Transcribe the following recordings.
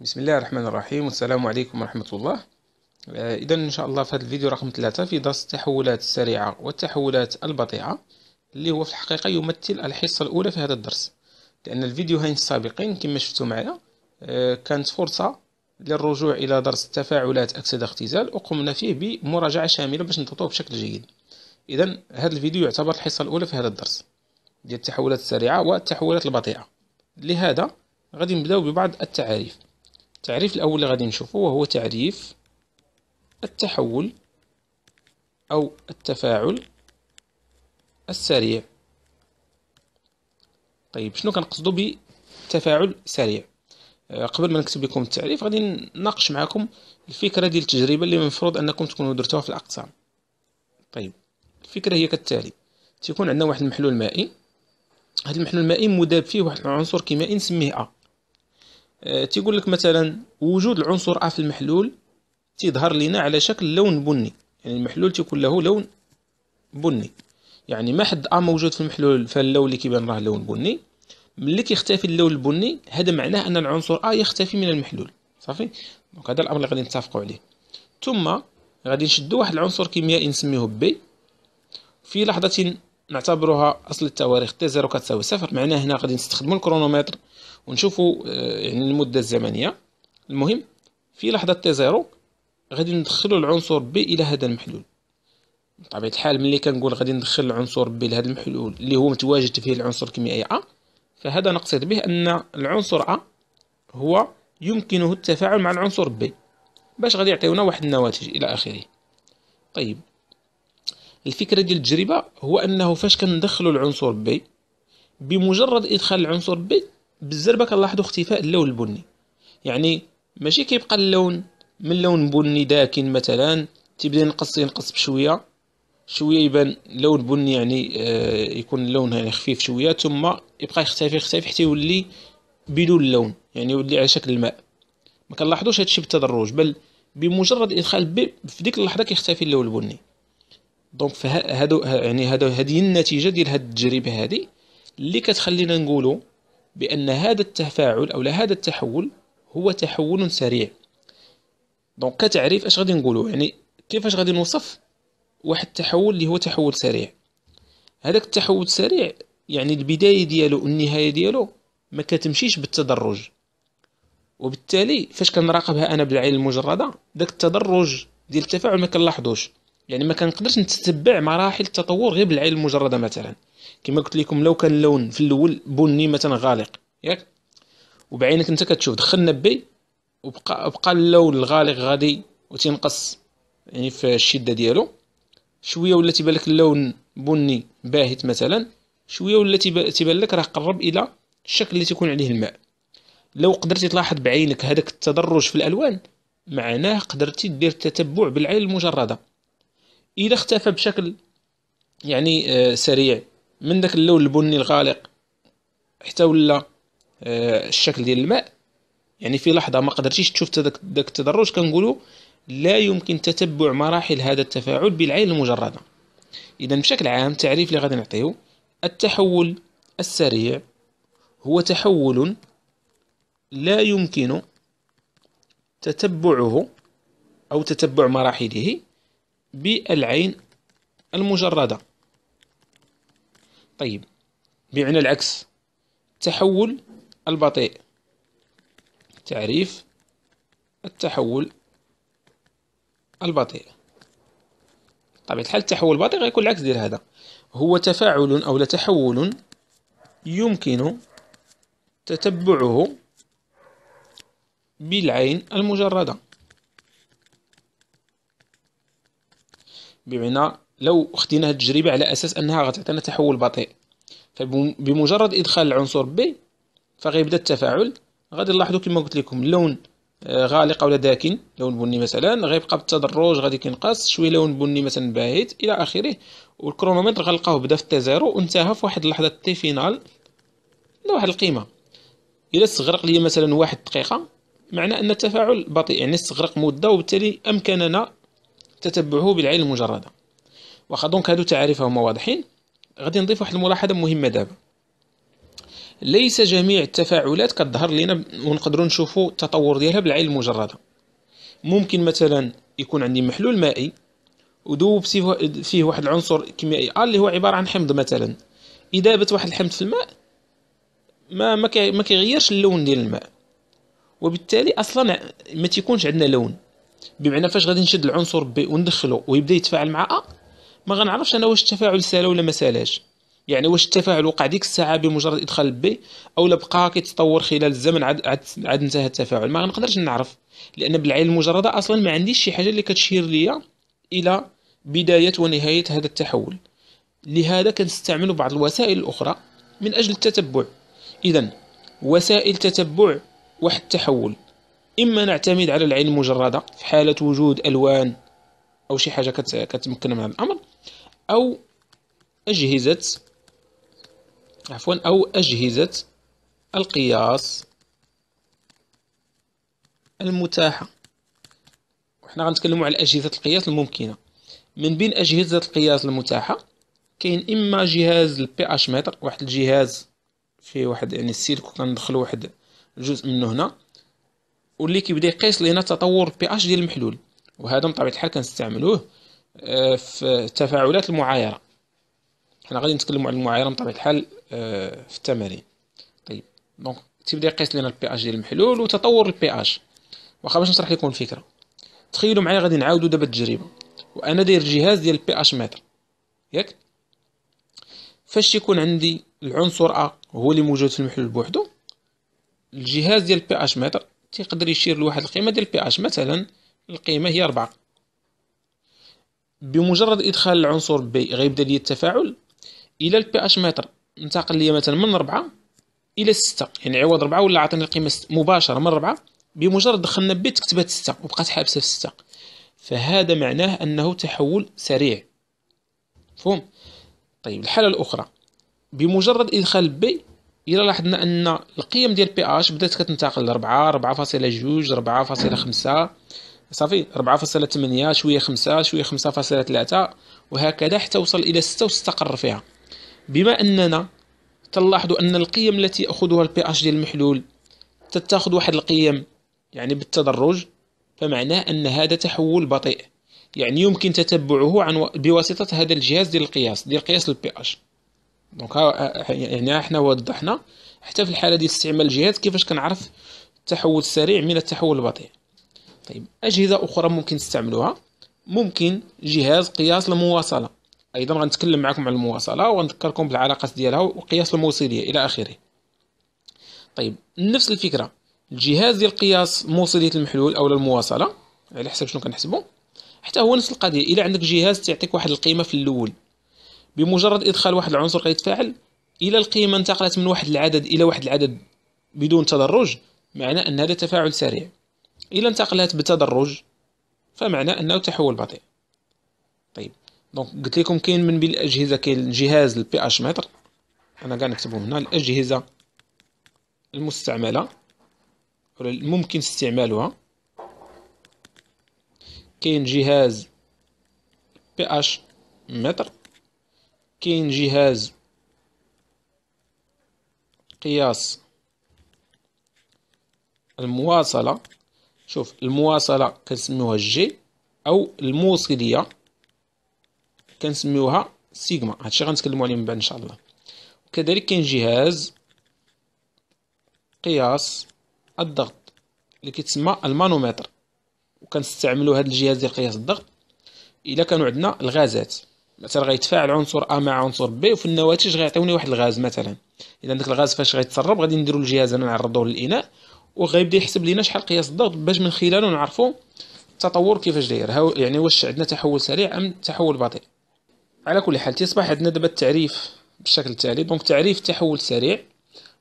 بسم الله الرحمن الرحيم والسلام عليكم ورحمة الله إذا إن شاء الله في هذا الفيديو رقم ثلاثة في درس التحولات السريعة والتحولات البطيئة اللي هو في الحقيقة يمثل الحصة الأولى في هذا الدرس لأن الفيديوهين السابقين كما شفتوا معنا كانت فرصة للرجوع إلى درس تفاعلات أكسدة اختزال وقمنا فيه بمراجعة شاملة باش نضبطوه بشكل جيد إذا هذا الفيديو يعتبر الحصة الأولى في هذا الدرس ديال التحولات السريعة والتحولات البطيئة لهذا غادي نبداو ببعض التعاريف التعريف الأول اللي غادي نشوفه وهو تعريف التحول أو التفاعل السريع طيب شنو كنقصدو بتفاعل سريع آه، قبل ما نكتب لكم التعريف غادي نناقش معكم الفكره ديال التجربه اللي المفروض انكم تكونوا درتوها في الاقسام طيب الفكره هي كالتالي تيكون عندنا واحد المحلول مائي هذا المحلول المائي مذاب فيه واحد العنصر كيمائي نسميه ا آه، تيقول لك مثلا وجود العنصر أ في المحلول تظهر لنا على شكل لون بني يعني المحلول تيكون له لون بني يعني ما حد أ موجود في المحلول فاللون اللي كيبان راه لون بني ملي كيختفي اللون البني هذا معناه أن العنصر أ يختفي من المحلول صافي دونك هذا الأمر اللي غادي نتفقوا عليه ثم غادي نشدو واحد العنصر كيميائي نسميه بي في لحظة نعتبرها أصل التواريخ تي زيرو كتساوي صفر معناه هنا غادي نستخدمو الكرونومتر ونشوفوا آه، يعني المده الزمنيه المهم في لحظه تي زيرو غادي ندخلوا العنصر بي الى هذا المحلول بطبيعه الحال ملي كنقول غادي ندخل العنصر بي لهذا المحلول اللي هو متواجد فيه العنصر الكيميائي ا فهذا نقصد به ان العنصر ا هو يمكنه التفاعل مع العنصر بي باش غادي يعطيونا واحد النواتج الى اخره طيب الفكره ديال التجربه هو انه فاش كندخلوا العنصر بي بمجرد ادخال العنصر بي بالزربه كنلاحظوا اختفاء اللون البني يعني ماشي كيبقى اللون من لون بني داكن مثلا تيبدا ينقص ينقص بشويه شويه يبان لون بني يعني آه يكون اللون يعني خفيف شويه ثم يبقى يختفي يختفي حتى يولي بدون لون يعني يولي على شكل الماء ما كنلاحظوش هادشي بالتدرج بل بمجرد ادخال بي في ديك اللحظه كيختفي اللون البني دونك فهادو يعني هادو هذه النتيجه ديال هاد التجربه هذه اللي كتخلينا نقولوا بأن هذا التفاعل أو هذا التحول هو تحول سريع دونك كتعريف اش غادي نقولو يعني كيفاش غادي نوصف واحد التحول اللي هو تحول سريع هذاك التحول السريع يعني البدايه ديالو والنهايه ديالو ما كتمشيش بالتدرج وبالتالي فاش كنراقبها انا بالعين المجرده داك التدرج ديال التفاعل ما كنلاحظوش يعني ما كنقدرش نتتبع مراحل التطور غير بالعين المجرده مثلا كما قلت لكم لو كان اللون في الاول بني مثلا غالق ياك وبعينك انت كتشوف دخلنا بي وبقى بقى اللون الغالق غادي وتنقص يعني في الشده ديالو شويه ولا تيبان لك اللون بني باهت مثلا شويه ولا تيبان لك راه قرب الى الشكل اللي تيكون عليه الماء لو قدرتي تلاحظ بعينك هذاك التدرج في الالوان معناه قدرتي دير تتبع بالعين المجرده اذا اختفى بشكل يعني آه، سريع من داك اللون البني الغالق حتى ولا آه، الشكل ديال الماء يعني في لحظه ما قدرتيش تشوف داك داك التدرج كنقولوا لا يمكن تتبع مراحل هذا التفاعل بالعين المجرده اذا بشكل عام التعريف اللي غادي نعطيه التحول السريع هو تحول لا يمكن تتبعه او تتبع مراحله بالعين المجرده طيب بمعنى العكس التحول البطيء تعريف التحول البطيء طبعا الحال التحول البطيء غيكون العكس ديال هذا هو تفاعل أو تحول يمكن تتبعه بالعين المجردة بمعنى لو خدينا التجربه على اساس انها غتعطينا تحول بطيء فبمجرد ادخال العنصر بي فغيبدا التفاعل غادي نلاحظوا كما قلت لكم اللون آه، غالق ولا داكن لون بني مثلا غيبقى بالتدرج غادي كينقص شويه لون بني مثلا باهت الى اخره والكرونومتر غنلقاوه بدا في تي زيرو وانتهى في واحد اللحظه تي فينال لواحد القيمه الى استغرق لي مثلا واحد دقيقه معنى ان التفاعل بطيء يعني استغرق مده وبالتالي امكننا تتبعه بالعين المجرده واخا دونك هادو تعاريفهم هما واضحين غادي نضيف واحد الملاحظه مهمه دابا ليس جميع التفاعلات كتظهر لينا ونقدروا نشوفوا التطور ديالها بالعين المجرده ممكن مثلا يكون عندي محلول مائي ودوب فيه واحد العنصر كيميائي ا اللي هو عباره عن حمض مثلا اذا بت واحد الحمض في الماء ما ما كيغيرش اللون ديال الماء وبالتالي اصلا ما تيكونش عندنا لون بمعنى فاش غادي نشد العنصر بي وندخله ويبدا يتفاعل مع ا ما غنعرفش انا واش التفاعل سالا ولا ما سالاش يعني واش التفاعل وقع ديك الساعه بمجرد ادخال البي او لا بقى كيتطور خلال الزمن عاد عاد, عاد انتهى التفاعل ما غنقدرش نعرف لان بالعين المجرده اصلا ما عنديش شي حاجه اللي كتشير ليا الى بدايه ونهايه هذا التحول لهذا كنستعمل بعض الوسائل الاخرى من اجل التتبع اذا وسائل تتبع واحد التحول اما نعتمد على العين المجرده في حاله وجود الوان او شي حاجه كتمكن من هذا الامر أو أجهزة عفوا أو أجهزة القياس المتاحة وحنا غنتكلموا على أجهزة القياس الممكنة من بين أجهزة القياس المتاحة كاين إما جهاز البي اش متر واحد الجهاز فيه واحد يعني السلك وكندخلو واحد الجزء منه هنا واللي كيبدا يقيس لينا تطور البي اش ديال المحلول وهذا بطبيعة الحال كنستعملوه آه، في تفاعلات المعايرة حنا غادي نتكلموا على المعايرة بطبيعة الحال آه، في التمارين طيب دونك تيبدا يقيس لنا البي اش ديال المحلول وتطور البي اش واخا باش نشرح لكم الفكرة تخيلوا معايا غادي نعاودوا دابا التجربة وانا داير جهاز ديال البي اش متر ياك فاش يكون عندي العنصر ا هو اللي موجود في المحلول بوحدو الجهاز ديال البي اش متر تيقدر يشير لواحد القيمه ديال البي اش مثلا القيمه هي 4 بمجرد ادخال العنصر بي غيبدا لي التفاعل الى البي اش متر انتقل لي مثلا من 4 الى 6 يعني عوض 4 ولا عطيني القيمه مباشره من 4 بمجرد دخلنا بي تكتبات 6 وبقات حابسه في 6 فهذا معناه انه تحول سريع مفهوم طيب الحاله الاخرى بمجرد ادخال بي الى لاحظنا ان القيم ديال بي اش بدات كتنتقل ل 4 4.2 4.5 صافي 4.8 شويه 5 شويه 5.3 وهكذا حتى وصل الى 6 واستقر فيها بما اننا تلاحظوا ان القيم التي ياخذها البي اش ديال المحلول تتاخذ واحد القيم يعني بالتدرج فمعناه ان هذا تحول بطيء يعني يمكن تتبعه عن بواسطه هذا الجهاز ديال القياس ديال قياس البي اش دونك يعني احنا وضحنا حتى في الحاله ديال استعمال الجهاز كيفاش كنعرف التحول السريع من التحول البطيء طيب أجهزة أخرى ممكن تستعملوها ممكن جهاز قياس المواصلة أيضا غنتكلم معكم على المواصلة وغنذكركم بالعلاقات ديالها وقياس الموصلية إلى آخره طيب نفس الفكرة الجهاز ديال قياس موصلية المحلول أو المواصلة على حسب شنو كنحسبو حتى هو نفس القضية إلا عندك جهاز تعطيك واحد القيمة في الأول بمجرد إدخال واحد العنصر كيتفاعل إلى القيمة انتقلت من واحد العدد إلى واحد العدد بدون تدرج معنى أن هذا تفاعل سريع إلا انتقلت بتدرج فمعنى أنه تحول بطيء طيب دونك قلت لكم كاين من بين الأجهزة كاين الجهاز البي اش متر أنا كاع نكتبهم هنا الأجهزة المستعملة ولا الممكن استعمالها كاين جهاز بي اش متر كاين جهاز قياس المواصلة شوف المواصلة كنسميوها جي أو الموصلية كنسميوها سيغما هادشي غنتكلمو عليه من بعد إن شاء الله وكذلك كاين جهاز قياس الضغط اللي كيتسمى المانومتر وكنستعملوا هذا الجهاز ديال قياس الضغط الا كانوا عندنا الغازات مثلا غيتفاعل عنصر ا مع عنصر بي وفي النواتج غيعطيوني واحد الغاز مثلا اذا داك الغاز فاش غيتسرب غادي نديروا الجهاز انا نعرضوه للاناء وغيبدا يحسب لينا شحال قياس الضغط باش من خلاله نعرفوا التطور كيفاش داير يعني واش عندنا تحول سريع ام تحول بطيء على كل حال تيصبح عندنا دابا التعريف بالشكل التالي دونك تعريف التحول السريع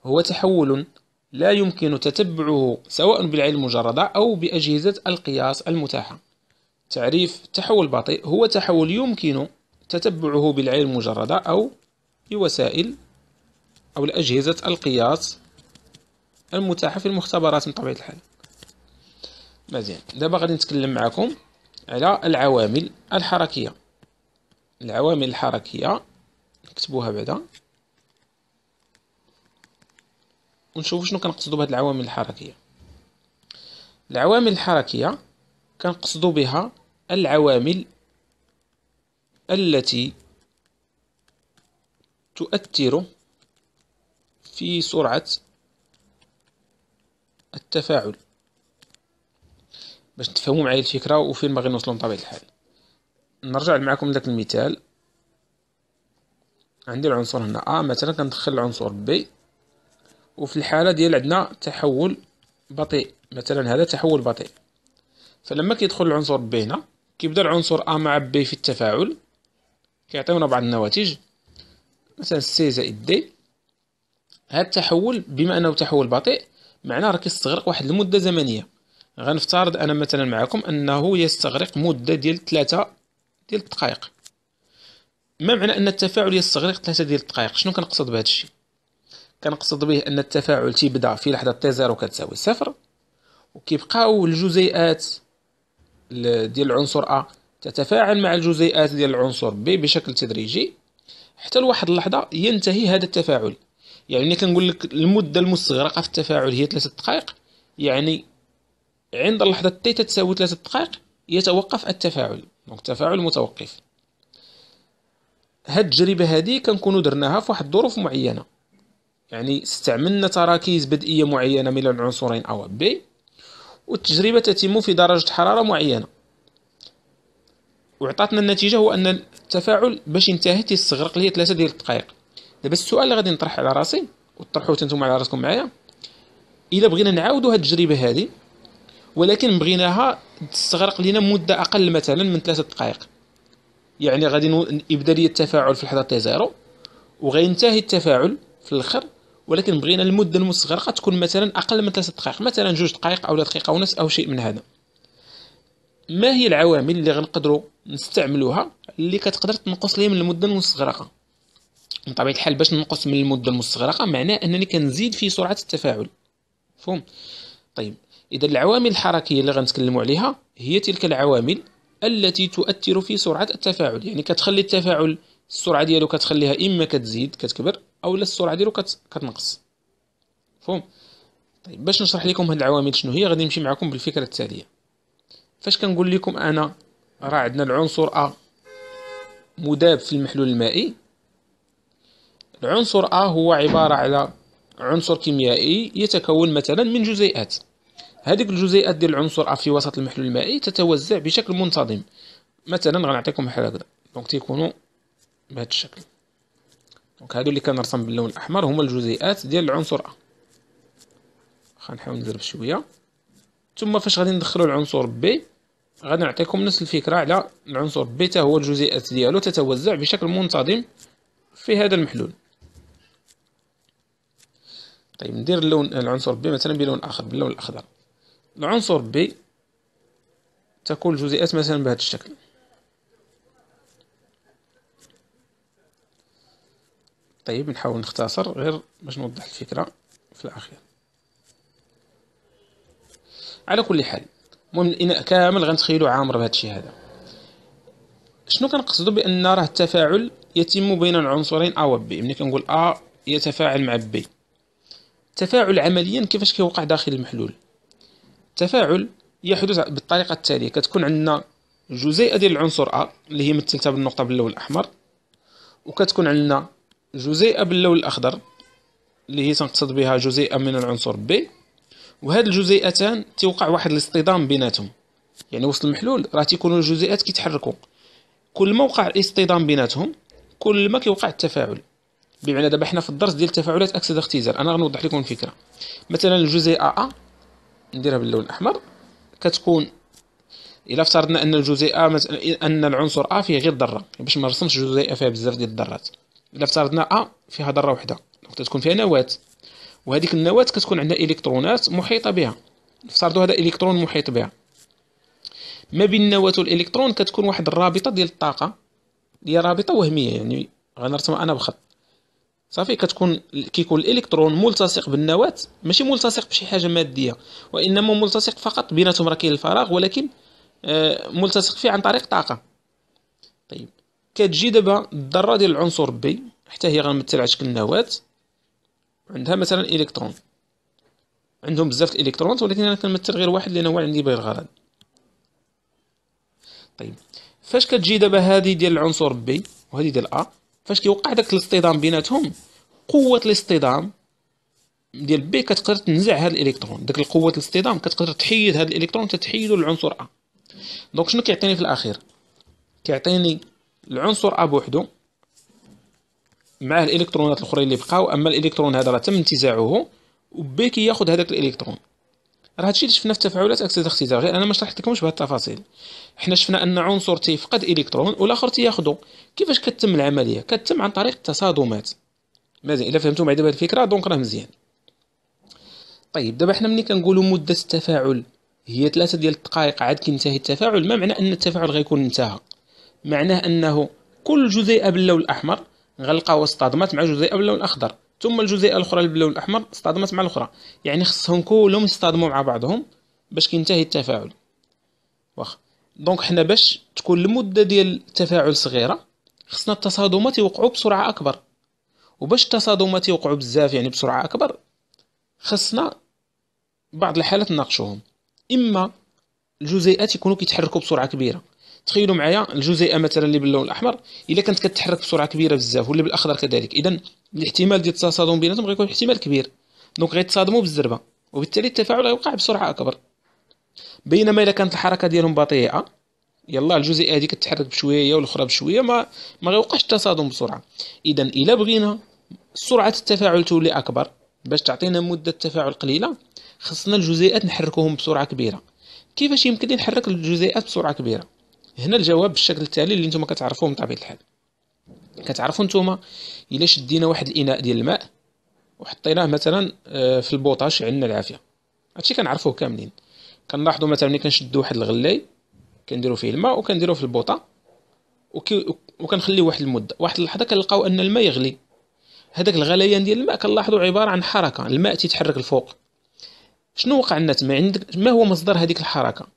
هو تحول لا يمكن تتبعه سواء بالعين المجردة أو بأجهزة القياس المتاحة تعريف التحول البطيء هو تحول يمكن تتبعه بالعين المجردة أو بوسائل أو الأجهزة القياس المتاحة في المختبرات من طبيعة الحال مزيان دابا غادي نتكلم معكم على العوامل الحركية العوامل الحركية نكتبوها بعدا ونشوفوا شنو كنقصدوا بهاد العوامل الحركية العوامل الحركية كنقصدوا بها العوامل التي تؤثر في سرعة التفاعل باش تفهموا معايا الفكره وفين باغي نوصلوا بطبيعه الحال نرجع معكم لذاك المثال عندي العنصر هنا ا آه مثلا كندخل العنصر بي وفي الحاله ديال عندنا تحول بطيء مثلا هذا تحول بطيء فلما كيدخل العنصر بي هنا كيبدا العنصر ا مع بي في التفاعل كيعطيونا بعض النواتج مثلا سي زائد دي هذا التحول بما انه تحول بطيء معناه راه كيستغرق واحد المده زمنيه غنفترض انا مثلا معكم انه يستغرق مده ديال 3 ديال الدقائق ما معنى ان التفاعل يستغرق 3 ديال الدقائق شنو كنقصد بهذا الشيء كنقصد به ان التفاعل تيبدا في لحظه تي زيرو كتساوي صفر وكيبقاو الجزيئات ديال العنصر ا تتفاعل مع الجزيئات ديال العنصر بي بشكل تدريجي حتى لواحد اللحظه ينتهي هذا التفاعل يعني كنقول لك المده المستغرقه في التفاعل هي 3 دقائق يعني عند اللحظه تي تساوي 3 دقائق يتوقف التفاعل دونك التفاعل متوقف هاد التجربه هادي كنكونوا درناها في واحد الظروف معينه يعني استعملنا تراكيز بدئيه معينه من العنصرين او بي والتجربه تتم في درجه حراره معينه وعطاتنا النتيجه هو ان التفاعل باش ينتهي تيستغرق ليه 3 ديال الدقائق دابا السؤال اللي غادي نطرح على راسي وطرحوه نتوما على راسكم معايا الا بغينا نعاودوا هاد التجربه هادي ولكن بغيناها تستغرق لنا مده اقل مثلا من ثلاثة دقائق يعني غادي يبدا لي التفاعل في اللحظه تي زيرو وغينتهي التفاعل في الاخر ولكن بغينا المده المستغرقه تكون مثلا اقل من ثلاثة دقائق مثلا جوج دقائق او دقيقه ونص او شيء من هذا ما هي العوامل اللي غنقدروا نستعملوها اللي كتقدر تنقص لي من المده المستغرقه من طبيعه الحال باش ننقص من المده المستغرقه معناه انني كنزيد في سرعه التفاعل مفهوم طيب اذا العوامل الحركيه اللي غنتكلموا عليها هي تلك العوامل التي تؤثر في سرعه التفاعل يعني كتخلي التفاعل السرعه ديالو كتخليها اما كتزيد كتكبر او لا السرعه ديالو كتنقص مفهوم طيب باش نشرح لكم هاد العوامل شنو هي غادي نمشي معكم بالفكره التاليه فاش كنقول لكم انا راه عندنا العنصر ا مذاب في المحلول المائي العنصر A هو عبارة على عنصر كيميائي يتكون مثلا من جزيئات هذه الجزيئات ديال العنصر A في وسط المحلول المائي تتوزع بشكل منتظم مثلا غنعطيكم بحال هكذا دونك تيكونوا بهذا الشكل دونك هادو اللي كنرسم باللون الاحمر هما الجزيئات ديال العنصر A غنحاول نزرب شويه ثم فاش غادي ندخلوا العنصر ب غادي نعطيكم نفس الفكره على العنصر ب تا هو الجزيئات ديالو تتوزع بشكل منتظم في هذا المحلول طيب ندير اللون العنصر بي مثلا بلون اخر باللون الاخضر العنصر بي تكون الجزيئات مثلا بهذا الشكل طيب نحاول نختصر غير باش نوضح الفكره في الاخير على كل حال المهم الاناء كامل غنتخيلو عامر بهذا الشيء هذا شنو كنقصدو بان راه التفاعل يتم بين العنصرين ا و بي ملي كنقول ا يتفاعل مع بي التفاعل عمليا كيفاش كيوقع داخل المحلول التفاعل يحدث بالطريقه التاليه كتكون عندنا جزيئه ديال العنصر ا اللي هي مثلتها بالنقطه باللون الاحمر وكتكون عندنا جزيئه باللون الاخضر اللي هي تنقصد بها جزيئه من العنصر ب وهاد الجزيئتان تيوقع واحد الاصطدام بيناتهم يعني وسط المحلول راه تيكونوا الجزيئات كيتحركوا كل ما وقع الاصطدام بيناتهم كل ما كيوقع التفاعل بمعنى دابا حنا في الدرس ديال تفاعلات اكسده اختزال انا غنوضح لكم الفكره مثلا الجزيئه ا نديرها باللون الاحمر كتكون الا افترضنا ان الجزيئه مثلا ان العنصر ا فيه غير ذره باش ما نرسمش جزيئه فيها بزاف ديال الذرات الا افترضنا ا فيها ذره وحده دونك تكون فيها نواه وهذيك النواه كتكون عندها الكترونات محيطه بها نفترضوا هذا الكترون محيط بها ما بين النواه والالكترون كتكون واحد الرابطه ديال الطاقه هي رابطه وهميه يعني غنرسمها انا بخط صافي كتكون كيكون الالكترون ملتصق بالنواه ماشي ملتصق بشي حاجه ماديه وانما ملتصق فقط بيناتهم راه كاين الفراغ ولكن آه، ملتصق فيه عن طريق طاقه طيب كتجي دابا الذره ديال العنصر بي حتى هي غنمثل على شكل نواه عندها مثلا الكترون عندهم بزاف الالكترونات ولكن انا كنمثل غير واحد لان هو عندي به الغرض طيب فاش كتجي دابا هذه ديال العنصر بي وهذه ديال ا فاش كيوقع داك الاصطدام بيناتهم قوه الاصطدام ديال بي كتقدر تنزع هاد الالكترون داك القوه الاصطدام كتقدر تحيد هاد الالكترون تتحيدو للعنصر ا دونك شنو كيعطيني في الاخير كيعطيني العنصر ا بوحدو مع الالكترونات الاخرين اللي بقاو اما الالكترون هذا راه تم انتزاعه وبي كياخذ هذاك الالكترون راه هادشي اللي شفنا في تفاعلات اكسده اختزال غير انا ما شرحت لكمش بهاد التفاصيل حنا شفنا ان عنصر تيفقد الكترون والاخر تياخدو كيفاش كتم العمليه كتم عن طريق التصادمات مزيان الا فهمتوا معايا دابا الفكره دونك راه مزيان طيب دابا حنا ملي كنقولوا مده التفاعل هي ثلاثة ديال الدقائق عاد كينتهي التفاعل ما معنى ان التفاعل غيكون انتهى معناه انه كل جزيئه باللون الاحمر غنلقاو اصطدمت مع جزيئه باللون الاخضر ثم الجزيئه الاخرى باللون الاحمر اصطدمت مع الاخرى يعني خصهم كلهم يصطدموا مع بعضهم باش كينتهي التفاعل واخا دونك حنا باش تكون المده ديال التفاعل صغيره خصنا التصادمات يوقعوا بسرعه اكبر وباش التصادمات يوقعوا بزاف يعني بسرعه اكبر خصنا بعض الحالات نناقشوهم اما الجزيئات يكونوا كيتحركوا بسرعه كبيره تخيلوا معايا الجزيئه مثلا اللي باللون الاحمر الا كانت كتحرك بسرعه كبيره بزاف ولا بالاخضر كذلك اذا الاحتمال ديال التصادم بيناتهم غيكون احتمال كبير دونك غيتصادموا بالزربه وبالتالي التفاعل غيوقع بسرعه اكبر بينما الا كانت الحركه ديالهم بطيئه يلا الجزيئه هذه كتحرك بشويه والاخرى بشويه ما ما غيوقعش التصادم بسرعه اذا الا بغينا سرعه التفاعل تولي اكبر باش تعطينا مده تفاعل قليله خصنا الجزيئات نحركوهم بسرعه كبيره كيفاش يمكن لي نحرك الجزيئات بسرعه كبيره هنا الجواب بالشكل التالي اللي نتوما كتعرفوه بطبيعه الحال كتعرفوا نتوما الا شدينا واحد الاناء ديال الماء وحطيناه مثلا آه، في البوطاش عندنا العافيه هادشي كنعرفوه كاملين كنلاحظوا مثلا ملي كنشدو واحد الغلاي كنديرو فيه الماء وكنديروه في البوطه وكي وكنخليه واحد المده واحد اللحظه كنلقاو ان الماء يغلي هذاك الغليان ديال الماء كنلاحظوا عباره عن حركه الماء تيتحرك الفوق شنو وقع لنا تما عندك ما هو مصدر هذيك الحركه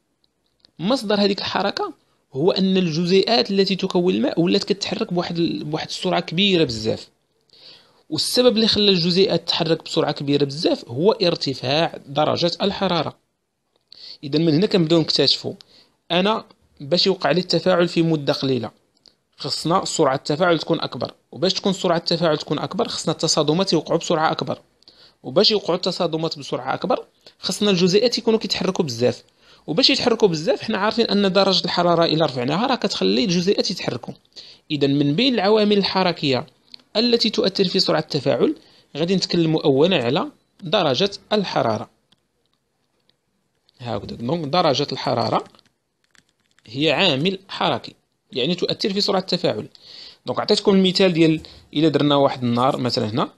مصدر هذيك الحركه هو ان الجزيئات التي تكون الماء ولات كتحرك بواحد بواحد السرعه كبيره بزاف والسبب اللي خلى الجزيئات تتحرك بسرعه كبيره بزاف هو ارتفاع درجه الحراره اذا من هنا كنبداو نكتشفوا انا باش يوقع لي التفاعل في مده قليله خصنا سرعه التفاعل تكون اكبر وباش تكون سرعه التفاعل تكون اكبر خصنا التصادمات يوقعوا بسرعه اكبر وباش يوقعوا التصادمات بسرعه اكبر خصنا الجزيئات يكونوا كيتحركوا بزاف وباش يتحركوا بزاف حنا عارفين ان درجه الحراره الا رفعناها راه كتخلي الجزيئات يتحركوا اذا من بين العوامل الحركيه التي تؤثر في سرعه التفاعل غادي نتكلموا اولا على درجه الحراره هكذا دونك درجه الحراره هي عامل حركي يعني تؤثر في سرعه التفاعل دونك عطيتكم المثال ديال الا درنا واحد النار مثلا هنا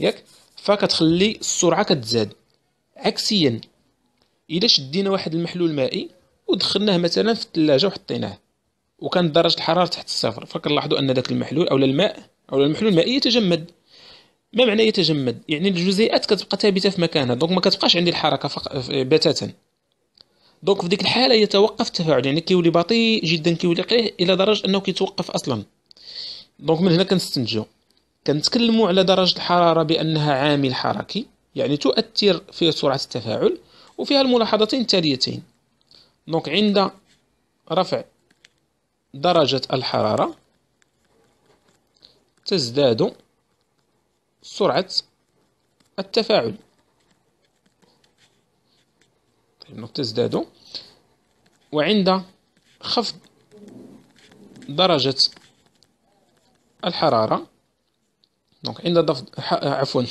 ياك فكتخلي السرعه كتزاد عكسيا الا شدينا واحد المحلول مائي ودخلناه مثلا في الثلاجه وحطيناه وكانت درجه الحراره تحت الصفر فكنلاحظوا ان ذاك المحلول او الماء او المحلول المائي يتجمد ما معنى يتجمد يعني الجزيئات كتبقى ثابته في مكانها دونك ما كتبقاش عندي الحركه فق... بتاتا دونك في ديك الحاله يتوقف التفاعل يعني كيولي بطيء جدا كيولي قليل الى درجه انه كيتوقف اصلا دونك من هنا كنستنتجو كنتكلموا على درجه الحراره بانها عامل حركي يعني تؤثر في سرعه التفاعل وفيها الملاحظتين التاليتين دونك عند رفع درجة الحرارة تزداد سرعة التفاعل طيب تزداد وعند خفض درجة الحرارة دونك عند عفوا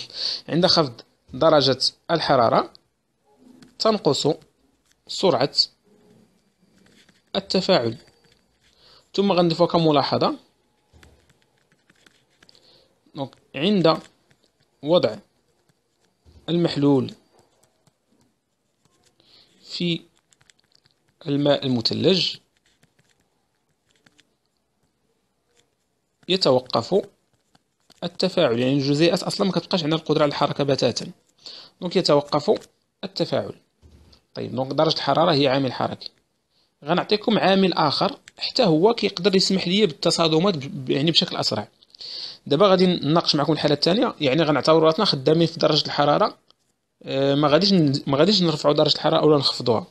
عند خفض درجة الحرارة تنقص سرعة التفاعل ثم غنضيفو كملاحظة دونك عند وضع المحلول في الماء المثلج يتوقف التفاعل يعني الجزيئات اصلا ما كتبقاش عندها القدره على الحركه بتاتا دونك يتوقف التفاعل طيب دونك درجة الحرارة هي عامل حركي غنعطيكم عامل آخر حتى هو كيقدر يسمح لي بالتصادمات يعني بشكل أسرع دابا غادي نناقش معكم الحالة الثانية يعني غنعتبروا راسنا خدامين في درجة الحرارة آه، ما غاديش ما غاديش نرفعوا درجة الحرارة ولا نخفضوها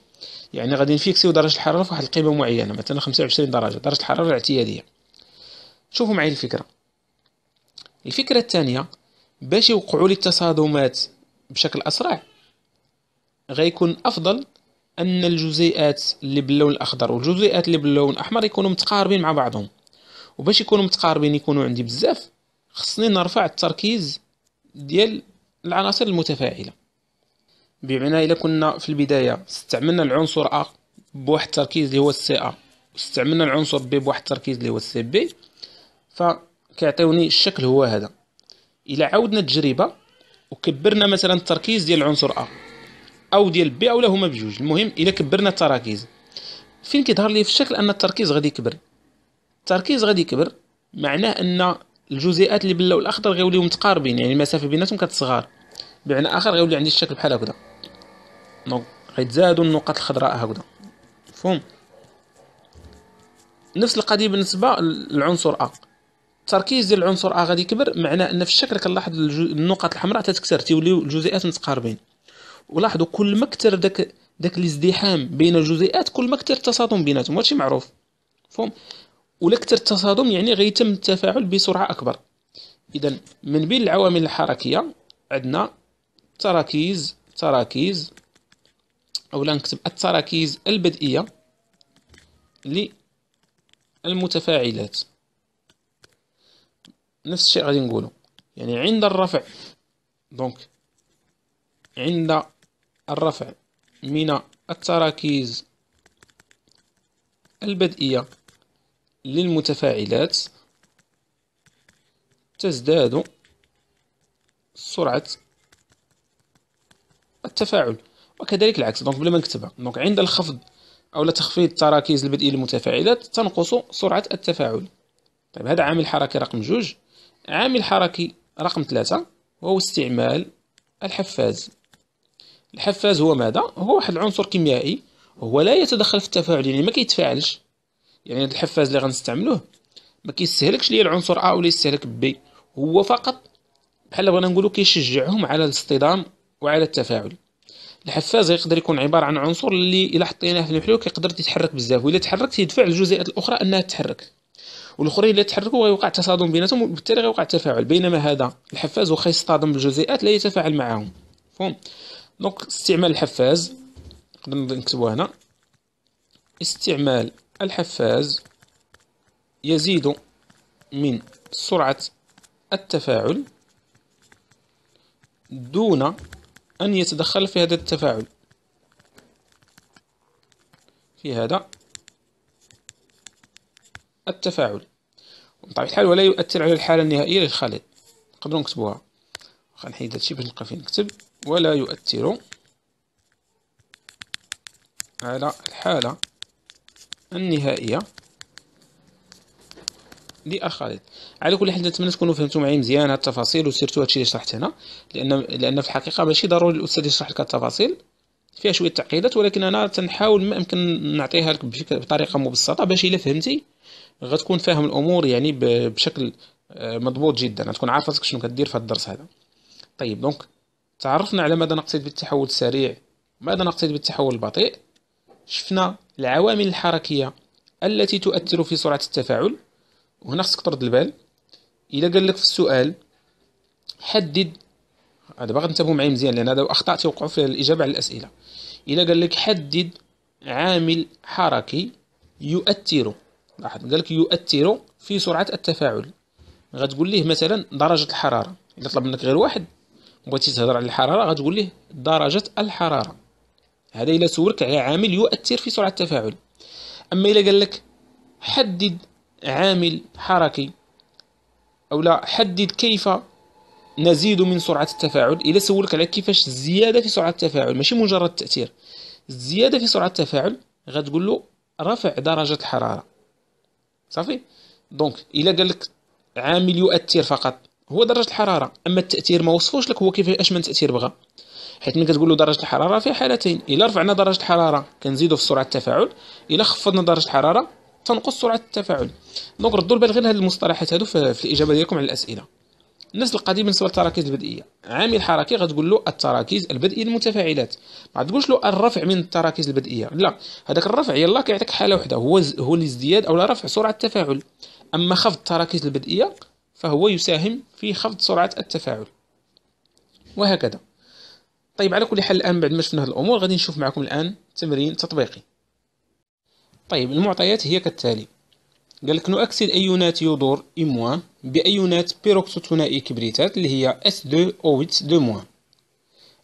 يعني غادي نفيكسيو درجة الحرارة في واحد القيمة معينة مثلا 25 درجة درجة الحرارة الاعتيادية شوفوا معي الفكرة الفكرة الثانية باش يوقعوا لي التصادمات بشكل أسرع غيكون افضل ان الجزيئات اللي باللون الاخضر والجزيئات اللي باللون الاحمر يكونوا متقاربين مع بعضهم وباش يكونوا متقاربين يكونوا عندي بزاف خصني نرفع التركيز ديال العناصر المتفاعله بمعنى الا كنا في البدايه استعملنا العنصر ا بواحد التركيز اللي هو السي ا واستعملنا العنصر بي بواحد التركيز اللي هو السي بي فكيعطيوني الشكل هو هذا الا عاودنا التجربه وكبرنا مثلا التركيز ديال العنصر ا او ديال بي او هما بجوج المهم الا كبرنا التراكيز فين كيظهر لي في الشكل ان التركيز غادي يكبر التركيز غادي يكبر معناه ان الجزيئات اللي باللون الاخضر غيوليو متقاربين يعني المسافه بيناتهم كتصغر بمعنى اخر غيولي عندي الشكل بحال هكذا دونك غيتزادوا النقط الخضراء هكذا مفهوم نفس القضيه بالنسبه للعنصر ا التركيز ديال العنصر ا غادي يكبر معناه ان في الشكل كنلاحظ النقط الحمراء تتكثر تيوليو الجزيئات متقاربين ولاحظوا كل ما كثر داك داك الازدحام بين الجزيئات كل ما كثر التصادم بيناتهم هادشي معروف مفهوم ولا كثر التصادم يعني غيتم التفاعل بسرعه اكبر اذا من بين العوامل الحركيه عندنا تراكيز تراكيز اولا نكتب التراكيز البدئيه للمتفاعلات نفس الشيء غادي نقوله يعني عند الرفع دونك عند الرفع من التراكيز البدئية للمتفاعلات تزداد سرعة التفاعل وكذلك العكس دونك بلا ما نكتبها دونك عند الخفض او تخفيض التراكيز البدئية للمتفاعلات تنقص سرعة التفاعل طيب هذا عامل حركي رقم جوج عامل حركي رقم ثلاثة هو استعمال الحفاز الحفاز هو ماذا هو واحد العنصر كيميائي هو لا يتدخل في التفاعل يعني ما كيتفاعلش يعني هذا الحفاز اللي غنستعملوه ما كيستهلكش ليا العنصر ا ولا يستهلك بي هو فقط بحال بغينا نقولوا كيشجعهم على الاصطدام وعلى التفاعل الحفاز يقدر يكون عباره عن عنصر اللي الا حطيناه في المحلول كيقدر يتحرك بزاف والا تحرك يدفع الجزيئات الاخرى انها تتحرك والاخرين الا تحركوا غيوقع تصادم بيناتهم وبالتالي غيوقع تفاعل بينما هذا الحفاز واخا يصطدم بالجزيئات لا يتفاعل معهم فهم دونك استعمال الحفاز نقدر نكتبوها هنا استعمال الحفاز يزيد من سرعة التفاعل دون أن يتدخل في هذا التفاعل في هذا التفاعل بطبيعة الحال ولا يؤثر على الحالة النهائية للخليط نقدر نكتبوها نحيد هادشي باش نلقى فين نكتب ولا يؤثر على الحالة النهائية لأخالد على كل حال نتمنى تكونوا فهمتوا معايا مزيان هاد التفاصيل وسيرتو هادشي اللي شرحت هنا لان لان في الحقيقه ماشي ضروري الاستاذ يشرح لك التفاصيل فيها شويه تعقيدات ولكن انا تنحاول ما امكن نعطيها لك بطريقه مبسطه باش الا فهمتي غتكون فاهم الامور يعني بشكل آه، مضبوط جدا غتكون عارف راسك شنو كدير في هاد الدرس هذا طيب دونك تعرفنا على ماذا نقصد بالتحول السريع ماذا نقصد بالتحول البطيء شفنا العوامل الحركية التي تؤثر في سرعة التفاعل وهنا خصك ترد البال إذا قال لك في السؤال حدد هذا باغي تنتبهوا معايا مزيان لأن هذا أخطاء توقعوا في الإجابة على الأسئلة إلا قال لك حدد عامل حركي يؤثر لاحظ قال لك يؤثر في سرعة التفاعل غتقول ليه مثلا درجة الحرارة إلا طلب منك غير واحد بغيتي تهضر على الحراره غتقول ليه درجه الحراره هذا الا سولك على عامل يؤثر في سرعه التفاعل اما الا قال لك حدد عامل حركي او لا حدد كيف نزيد من سرعه التفاعل الا سولك على كيفاش الزياده في سرعه التفاعل ماشي مجرد تاثير الزياده في سرعه التفاعل غتقول له رفع درجه الحراره صافي دونك الا قال لك عامل يؤثر فقط هو درجه الحراره اما التاثير ما وصفوش لك هو كيفاش اش من تاثير بغى حيت ملي كتقول له درجه الحراره في حالتين الا رفعنا درجه الحراره كنزيدو في سرعه التفاعل الا خفضنا درجه الحراره تنقص سرعه التفاعل دونك ردوا البال غير هاد المصطلحات هادو في, الاجابه ديالكم على الاسئله الناس القديم بالنسبه للتراكيز البدئيه عامل حركي غتقول له التراكيز البدئيه للمتفاعلات ما تقولش له الرفع من التراكيز البدئيه لا هذاك الرفع يلا كيعطيك حاله وحده هو هو الازدياد او رفع سرعه التفاعل اما خفض التراكيز البدئيه فهو يساهم في خفض سرعة التفاعل وهكذا طيب على كل حال الآن بعد ما شفنا هذه الأمور غادي نشوف معكم الآن تمرين تطبيقي طيب المعطيات هي كالتالي قال لك نؤكسد أيونات يودور موان بأيونات بيروكسو ثنائي كبريتات اللي هي s 2 ويت دو 2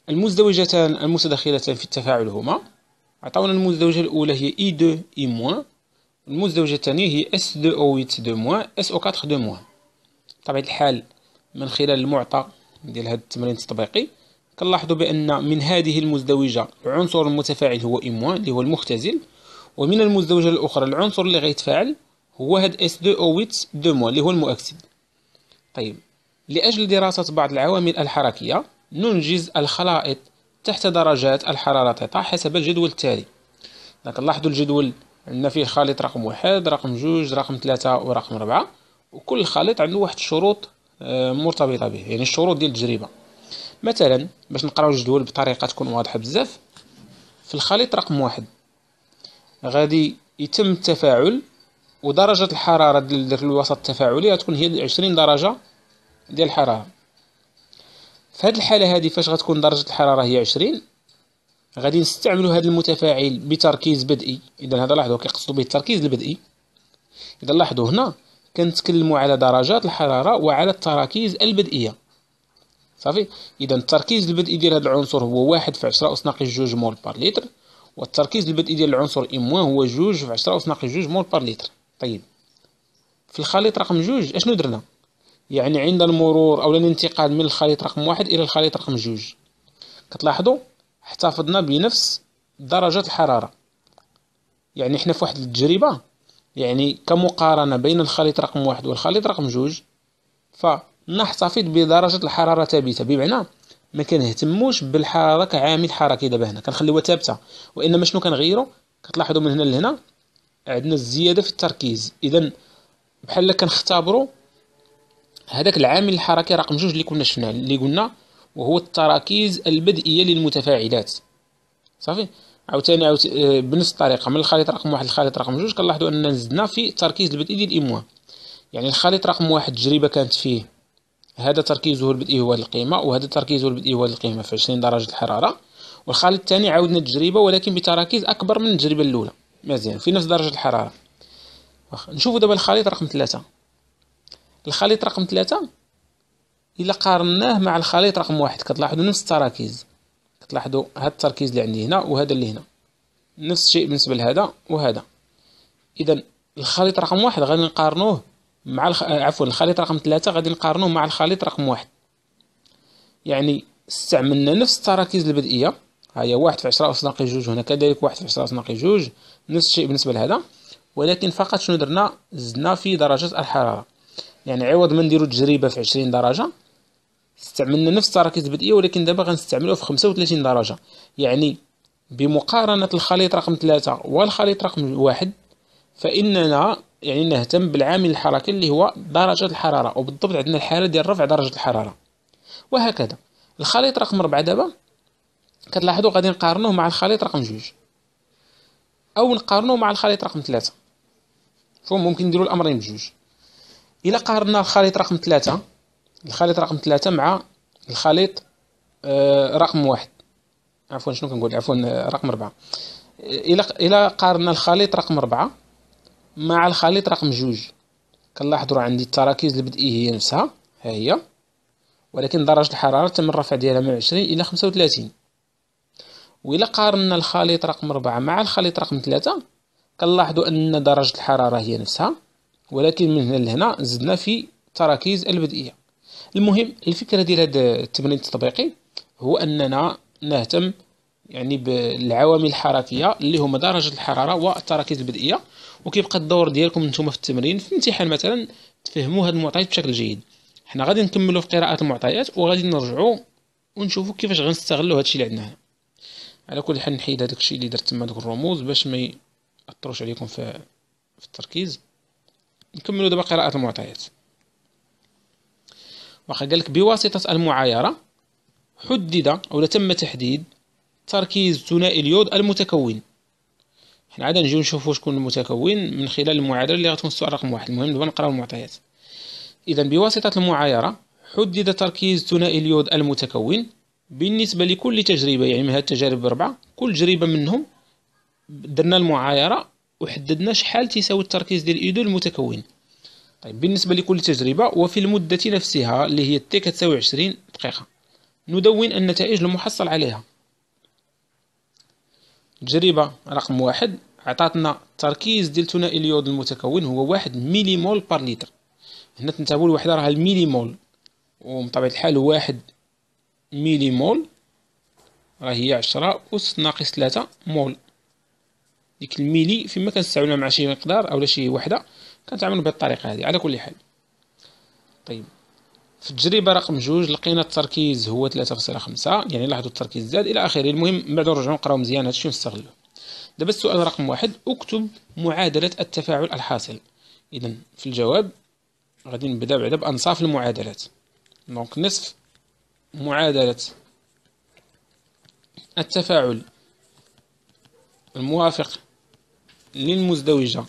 المزدوجتان المتداخلتان في التفاعل هما عطاونا المزدوجة الأولى هي E2 إي المزدوجة الثانية هي S2O8 2 SO4 2 بطبيعة الحال من خلال المعطى ديال هذا التمرين التطبيقي كنلاحظوا بأن من هذه المزدوجة العنصر المتفاعل هو إموان اللي هو المختزل ومن المزدوجة الأخرى العنصر اللي غيتفاعل هو هاد اس 2 او 8 دو موا اللي هو المؤكسد طيب لأجل دراسة بعض العوامل الحركية ننجز الخلائط تحت درجات الحرارة تيتا حسب الجدول التالي كنلاحظوا الجدول عندنا فيه خليط رقم واحد رقم جوج رقم ثلاثة ورقم ربعة وكل خليط عنده واحد الشروط آه، مرتبطه به يعني الشروط ديال التجربه مثلا باش نقراو الجدول بطريقه تكون واضحه بزاف في الخليط رقم واحد غادي يتم التفاعل ودرجه الحراره ديال الوسط التفاعلي غتكون هي 20 درجه ديال الحراره في هذه الحاله هذه فاش غتكون درجه الحراره هي 20 غادي نستعملوا هذا المتفاعل بتركيز بدئي اذا هذا لاحظوا كيقصدوا به التركيز البدئي اذا لاحظوا هنا كنتكلموا على درجات الحراره وعلى التراكيز البدئيه صافي اذا التركيز البدئي ديال هذا العنصر هو واحد في عشرة أس ناقص جوج مول بار لتر والتركيز البدئي ديال العنصر إموا هو جوج في عشرة أس ناقص جوج مول بار لتر طيب في الخليط رقم جوج اشنو درنا يعني عند المرور او الانتقال من الخليط رقم واحد الى الخليط رقم جوج كتلاحظوا احتفظنا بنفس درجة الحرارة يعني احنا في واحد التجربة يعني كمقارنة بين الخليط رقم واحد والخليط رقم جوج فنحتفظ بدرجة الحرارة ثابتة بمعنى ما كنهتموش بالحرارة كعامل حركي دابا هنا كنخليوها ثابتة وإنما شنو كنغيرو كتلاحظوا من هنا لهنا عندنا الزيادة في التركيز إذا بحال كنختبرو هذاك العامل الحركي رقم جوج اللي كنا شفناه اللي قلنا وهو التراكيز البدئية للمتفاعلات صافي عاوتاني عاوت آه، بنفس الطريقه من الخليط رقم واحد للخليط رقم جوج كنلاحظوا اننا زدنا في التركيز البدئي ديال الاموا يعني الخليط رقم واحد التجربه كانت فيه هذا تركيزه البدئي هو القيمه وهذا تركيزه البدئي هو القيمه في 20 درجه الحراره والخليط الثاني عاودنا التجربه ولكن بتراكيز اكبر من التجربه الاولى مزيان في نفس درجه الحراره نشوفوا دابا الخليط رقم ثلاثة الخليط رقم ثلاثة الا قارناه مع الخليط رقم واحد كتلاحظوا نفس التراكيز تلاحظوا هاد التركيز اللي عندي هنا وهذا اللي هنا نفس الشيء بالنسبه لهذا وهذا اذا الخليط رقم واحد غادي نقارنوه مع الخ... آه، عفوا الخليط رقم ثلاثة غادي نقارنوه مع الخليط رقم واحد يعني استعملنا نفس التراكيز البدئية ها هي واحد في عشرة أس ناقص جوج هنا كذلك واحد في عشرة أس ناقص جوج نفس الشيء بالنسبة لهذا ولكن فقط شنو درنا زدنا في درجة الحرارة يعني عوض ما نديرو تجربة في عشرين درجة استعملنا نفس التراكيز البدئيه ولكن دابا غنستعملوها في 35 درجه يعني بمقارنه الخليط رقم 3 والخليط رقم 1 فاننا يعني نهتم بالعامل الحركي اللي هو درجه الحراره وبالضبط عندنا الحاله ديال رفع درجه الحراره وهكذا الخليط رقم 4 دابا كتلاحظوا غادي نقارنوه مع الخليط رقم 2 او نقارنوه مع الخليط رقم 3 فممكن ممكن نديروا الامرين بجوج الا قارنا الخليط رقم 3 الخليط رقم ثلاثة مع الخليط آه، رقم واحد عفوا شنو كنقول عفوا آه، رقم ربعة الى قارنا الخليط رقم ربعة مع الخليط رقم جوج كنلاحظوا راه عندي التراكيز البدئية هي نفسها ها هي ولكن درجة الحرارة تم الرفع ديالها من عشرين الى خمسة وثلاثين وإلى قارنا الخليط رقم ربعة مع الخليط رقم ثلاثة كنلاحظوا أن درجة الحرارة هي نفسها ولكن من هنا لهنا زدنا في التراكيز البدئية المهم الفكره ديال هذا التمرين التطبيقي هو اننا نهتم يعني بالعوامل الحركيه اللي هما درجه الحراره والتراكيز البدئيه وكيبقى الدور ديالكم نتوما في التمرين في الامتحان مثلا تفهموا هاد المعطيات بشكل جيد حنا غادي نكملوا في قراءه المعطيات وغادي نرجعوا ونشوفوا كيفاش غنستغلوا هادشي اللي عندنا هنا على كل حال نحيد هذاك الشيء اللي درت تما دوك الرموز باش ما ياثروش عليكم في في التركيز نكملوا دابا قراءه المعطيات واخا لك بواسطة المعايرة حدد أو تم تحديد تركيز ثنائي اليود المتكون حنا عاد نجيو نشوفو شكون المتكون من خلال المعادلة اللي غتكون السؤال رقم واحد المهم دابا نقراو المعطيات إذا بواسطة المعايرة حدد تركيز ثنائي اليود المتكون بالنسبة لكل تجربة يعني من هاد التجارب الأربعة كل تجربة منهم درنا المعايرة وحددنا شحال تساوي التركيز ديال اليود المتكون طيب بالنسبة لكل تجربة وفي المدة نفسها اللي هي تي كتساوي عشرين دقيقة ندون النتائج المحصل عليها تجربة رقم واحد عطاتنا التركيز ديال ثنائي اليود المتكون هو واحد ميلي مول بار لتر هنا تنتابو الوحدة راها الميلي مول وبطبيعة الحال واحد ميلي مول راه هي عشرة أس ناقص ثلاثة مول ديك الميلي فيما كنستعملها مع شي مقدار أولا شي وحدة كنتعاملوا بهذه الطريقه هذه على كل حال طيب في التجربه رقم جوج لقينا التركيز هو 3.5 يعني لاحظوا التركيز زاد الى اخره المهم من بعد نرجعوا نقراو مزيان هادشي ونستغلو دابا السؤال رقم واحد اكتب معادله التفاعل الحاصل اذا في الجواب غادي نبدا بعدا بانصاف المعادلات دونك نصف معادله التفاعل الموافق للمزدوجه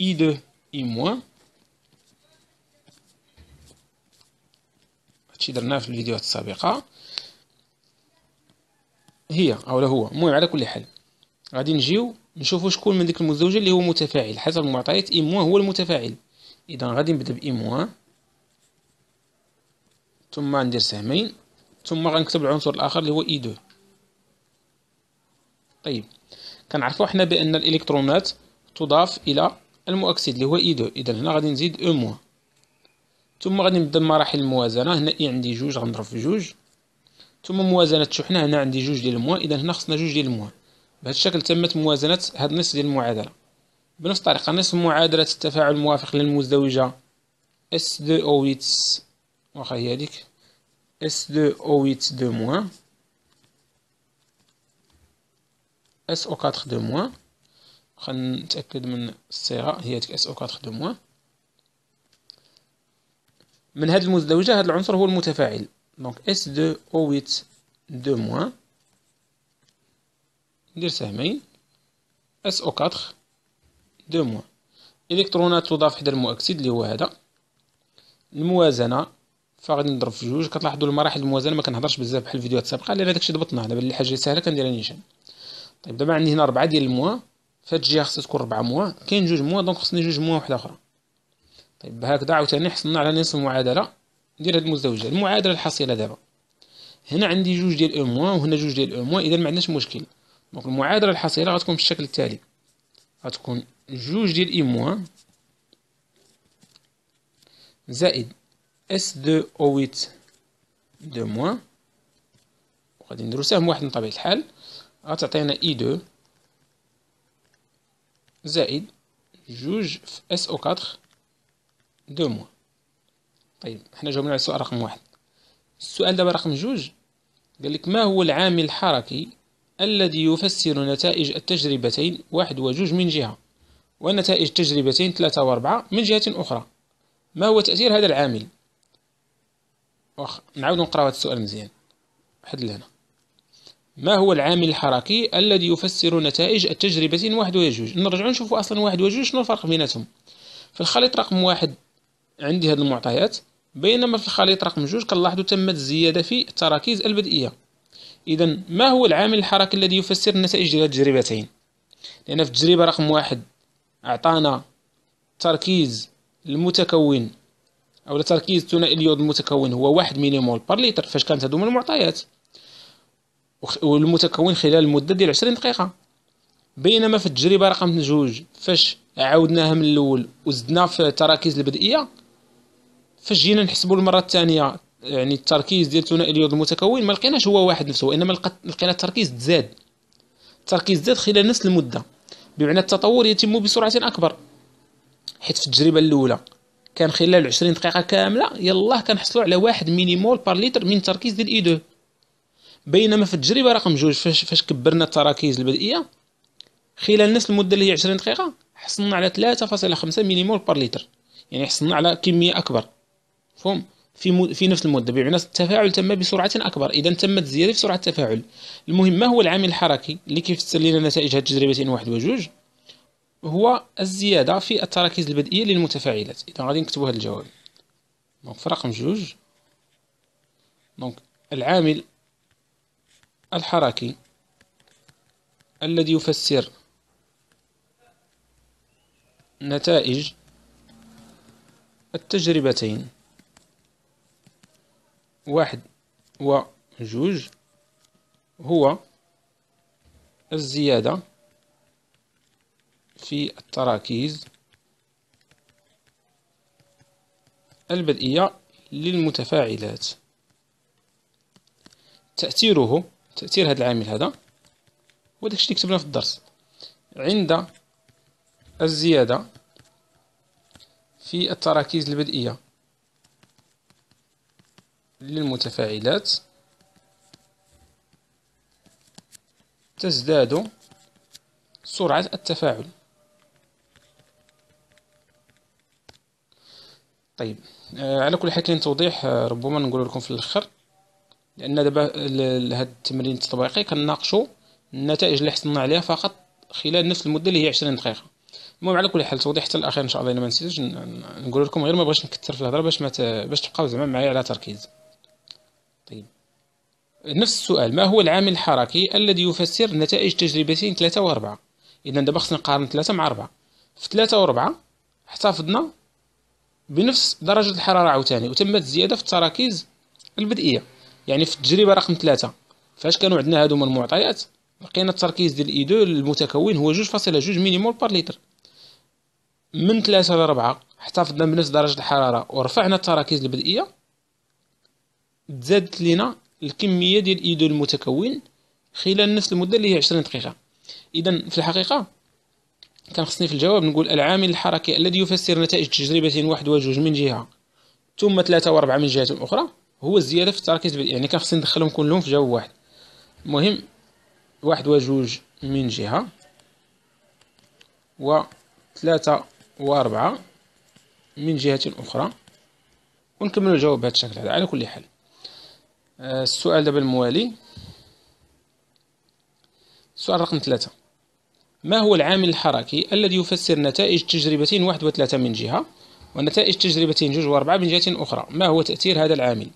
إي 2 اي موان هادشي درناه في الفيديوهات السابقة هي اولا هو المهم على كل حال غادي نجيو نشوفوا شكون من ديك المزوجة اللي هو متفاعل حسب المعطيات اي موان هو المتفاعل اذا غادي نبدا باي موان ثم ندير سهمين ثم غنكتب العنصر الاخر اللي هو اي دو طيب كنعرفوا حنا بان الالكترونات تضاف الى المؤكسد اللي هو اي دو اذا هنا غادي نزيد او موان ثم غادي نبدا مراحل الموازنه هنا اي عندي جوج غنضرب في جوج ثم موازنه الشحنه هنا عندي جوج ديال الموان اذا هنا خصنا جوج ديال الموان بهذا الشكل تمت موازنه هذا النصف ديال المعادله بنفس الطريقه نصف معادله التفاعل الموافق للمزدوجه اس دو او 8 واخا هي هذيك اس دو او 8 دو موان اس او 4 دو موان نتاكد من الصيغة هي ديك اس او 4 دو موان من هاد المزدوجة هاد العنصر هو المتفاعل دونك اس دو او 8 دو موان ندير سهمين اس او 4 دو موان الكترونات تضاف حدا المؤكسد اللي هو هذا الموازنه فغادي نضرب في جوج كتلاحظوا المراحل الموازنه ما كنهضرش بزاف بحال الفيديوهات السابقه لان داكشي ضبطناه دابا اللي حاجه سهله كنديرها نيشان طيب دابا عندي هنا 4 ديال الموان فهاد الجهه خصها تكون ربعة موا كاين جوج موا دونك خصني جوج موا وحده اخرى طيب هكدا عاوتاني حصلنا على نصف المعادله ندير هاد المزدوجه المعادله الحاصله دابا هنا عندي جوج ديال او موا وهنا جوج ديال او موا اذا ما عندناش مشكل دونك المعادله الحاصله غتكون بالشكل التالي غتكون جوج ديال اي موا زائد اس دو او 8 دو موا وغادي ندرو سهم واحد من طبيعه الحال غتعطينا اي دو زائد جوج في اس او كاتخ دو موا طيب حنا جاوبنا على السؤال رقم واحد السؤال دابا رقم جوج قال لك ما هو العامل الحركي الذي يفسر نتائج التجربتين واحد وجوج من جهة ونتائج تجربتين ثلاثة وأربعة من جهة أخرى ما هو تأثير هذا العامل واخ نعاود نقراو هذا السؤال مزيان حد لهنا ما هو العامل الحركي الذي يفسر نتائج التجربتين واحد ويجوج نرجع نشوفوا اصلا واحد ويجوج شنو الفرق بيناتهم في الخليط رقم واحد عندي هذه المعطيات بينما في الخليط رقم جوج كنلاحظوا تمت زيادة في التراكيز البدئية إذا ما هو العامل الحركي الذي يفسر نتائج التجربتين لأن في التجربة رقم واحد أعطانا تركيز المتكون أو تركيز ثنائي اليود المتكون هو واحد مليمول بار لتر فاش كانت هادو من المعطيات والمتكون خلال المده ديال 20 دقيقه بينما في التجربه رقم جوج فاش عاودناها من الاول وزدنا في التراكيز البدئيه فاش جينا نحسبوا المره الثانيه يعني التركيز ديال ثنائي اليود المتكون ما لقيناش هو واحد نفسه وانما لقينا التركيز تزاد التركيز زاد خلال نفس المده بمعنى التطور يتم بسرعه اكبر حيت في التجربه الاولى كان خلال 20 دقيقه كامله يلاه كنحصلوا على واحد مينيمول بار لتر من التركيز ديال اي 2 بينما في التجربه رقم جوج فاش, فاش كبرنا التراكيز البدئيه خلال نفس المده اللي هي عشرين دقيقه حصلنا على فاصلة خمسة مليمول بار لتر يعني حصلنا على كميه اكبر فهم في مد... في نفس المده بمعنى التفاعل تم بسرعه اكبر اذا تمت زياده في سرعه التفاعل المهم ما هو العامل الحركي اللي كيفسر لنا نتائج هذه التجربتين واحد وجوج هو الزياده في التراكيز البدئيه للمتفاعلات اذا غادي نكتبوا هذا الجواب دونك في رقم جوج دونك العامل الحركي الذي يفسر نتائج التجربتين واحد وجوج هو الزيادة في التراكيز البدئية للمتفاعلات تأثيره تأثير هذا العامل هذا هو داكشي اللي كتبنا في الدرس عند الزيادة في التراكيز البدئية للمتفاعلات تزداد سرعة التفاعل طيب آه على كل حال كاين توضيح آه ربما نقول لكم في الاخر لان دابا هاد التمرين التطبيقي كنناقشوا النتائج اللي حصلنا عليها فقط خلال نفس المده اللي هي 20 دقيقه المهم على كل حال توضيح حتى الاخير ان شاء الله الا ما نسيتش نقول لكم غير ما بغيتش نكثر في الهضره باش ما باش تبقاو زعما معايا على تركيز طيب نفس السؤال ما هو العامل الحركي الذي يفسر نتائج تجربتين ثلاثة وأربعة إذا دابا خصنا نقارن ثلاثة مع أربعة في ثلاثة وأربعة احتفظنا بنفس درجة الحرارة عاوتاني وتمت الزيادة في التراكيز البدئية يعني في التجربه رقم ثلاثة فاش كانوا عندنا هادو من المعطيات لقينا التركيز ديال الايدو المتكون هو جوج فاصلة جوج مليمول بار لتر من ثلاثة لربعة احتفظنا بنفس درجة الحرارة ورفعنا التراكيز البدئية تزادت لنا الكمية ديال الايدو المتكون خلال نفس المدة اللي هي عشرين دقيقة اذا في الحقيقة كان خصني في الجواب نقول العامل الحركي الذي يفسر نتائج تجربة واحد وجوج من جهة ثم ثلاثة وأربعة من جهة أخرى هو الزياده في التركيز يعني كان خصني ندخلهم كلهم في جواب واحد المهم واحد وجوج من جهه و ثلاثة وأربعة من جهة أخرى ونكملو الجواب بهذا الشكل هذا على كل حال آه، السؤال دابا الموالي السؤال رقم ثلاثة ما هو العامل الحركي الذي يفسر نتائج تجربتين واحد وثلاثة من جهة ونتائج تجربتين جوج وأربعة من جهة أخرى ما هو تأثير هذا العامل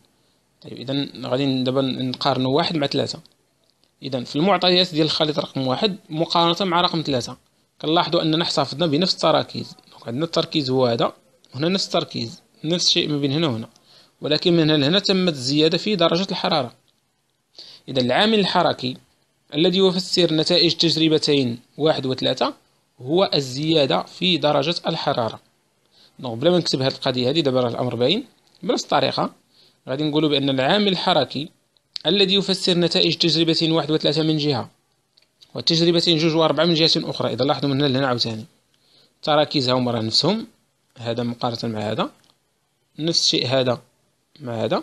طيب اذا غادي دابا نقارنوا واحد مع ثلاثة اذا في المعطيات ديال الخليط رقم واحد مقارنة مع رقم ثلاثة كنلاحظوا اننا حصفنا بنفس التراكيز عندنا التركيز هو هذا هنا نفس التركيز نفس الشيء ما بين هنا وهنا ولكن من هنا لهنا تمت الزيادة في درجة الحرارة إذا العامل الحركي الذي يفسر نتائج تجربتين واحد وثلاثة هو الزيادة في درجة الحرارة دونك بلا ما نكتب هاد القضية هادي دابا الأمر باين بنفس الطريقة غادي نقولوا بأن العامل الحركي الذي يفسر نتائج تجربة واحد وثلاثة من جهة وتجربة جوج وأربعة من جهة أخرى إذا لاحظوا من هنا لهنا عاوتاني تراكيزها هما راه نفسهم هذا مقارنة مع هذا نفس الشيء هذا مع هذا